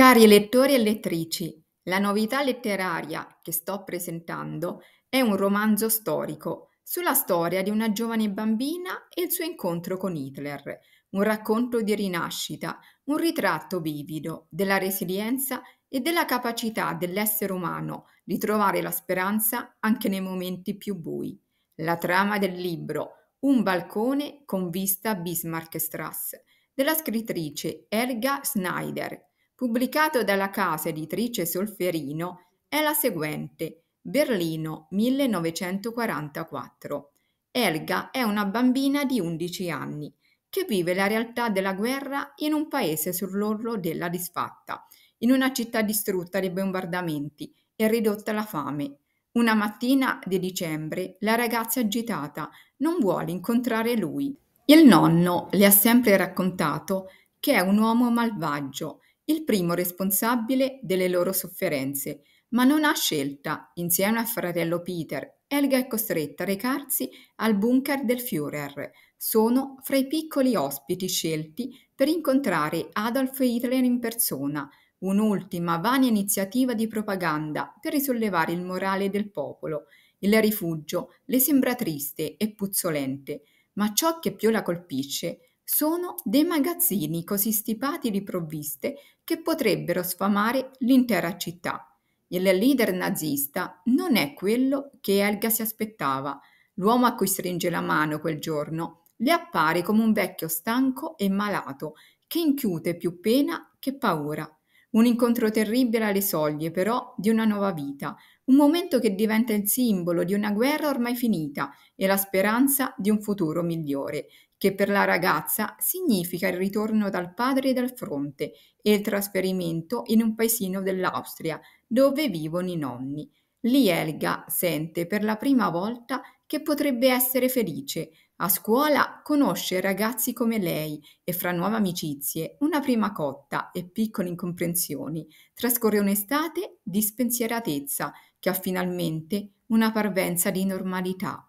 Cari lettori e lettrici, la novità letteraria che sto presentando è un romanzo storico sulla storia di una giovane bambina e il suo incontro con Hitler, un racconto di rinascita, un ritratto vivido della resilienza e della capacità dell'essere umano di trovare la speranza anche nei momenti più bui. La trama del libro Un balcone con vista Bismarckstrasse della scrittrice Helga Schneider pubblicato dalla casa editrice Solferino, è la seguente, Berlino 1944. Elga è una bambina di 11 anni che vive la realtà della guerra in un paese sull'orlo della disfatta, in una città distrutta dai bombardamenti e ridotta alla fame. Una mattina di dicembre la ragazza agitata non vuole incontrare lui. Il nonno le ha sempre raccontato che è un uomo malvagio il primo responsabile delle loro sofferenze, ma non ha scelta. Insieme al fratello Peter, Helga è costretta a recarsi al bunker del Führer. Sono fra i piccoli ospiti scelti per incontrare Adolf Hitler in persona, un'ultima vana iniziativa di propaganda per risollevare il morale del popolo. Il rifugio le sembra triste e puzzolente, ma ciò che più la colpisce è sono dei magazzini così stipati di provviste che potrebbero sfamare l'intera città. Il leader nazista non è quello che Helga si aspettava. L'uomo a cui stringe la mano quel giorno le appare come un vecchio stanco e malato che inchiude più pena che paura. Un incontro terribile alle soglie, però, di una nuova vita, un momento che diventa il simbolo di una guerra ormai finita e la speranza di un futuro migliore, che per la ragazza significa il ritorno dal padre e dal fronte e il trasferimento in un paesino dell'Austria, dove vivono i nonni. Lì Elga sente per la prima volta che potrebbe essere felice. A scuola conosce ragazzi come lei e fra nuove amicizie, una prima cotta e piccole incomprensioni, trascorre un'estate di spensieratezza che ha finalmente una parvenza di normalità.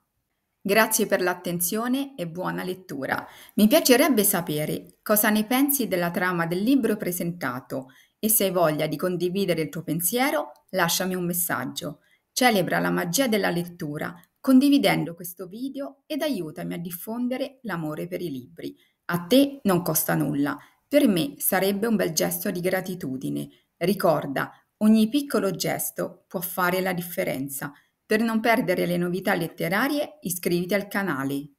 Grazie per l'attenzione e buona lettura. Mi piacerebbe sapere cosa ne pensi della trama del libro presentato e se hai voglia di condividere il tuo pensiero, lasciami un messaggio. Celebra la magia della lettura condividendo questo video ed aiutami a diffondere l'amore per i libri. A te non costa nulla, per me sarebbe un bel gesto di gratitudine. Ricorda, ogni piccolo gesto può fare la differenza. Per non perdere le novità letterarie iscriviti al canale.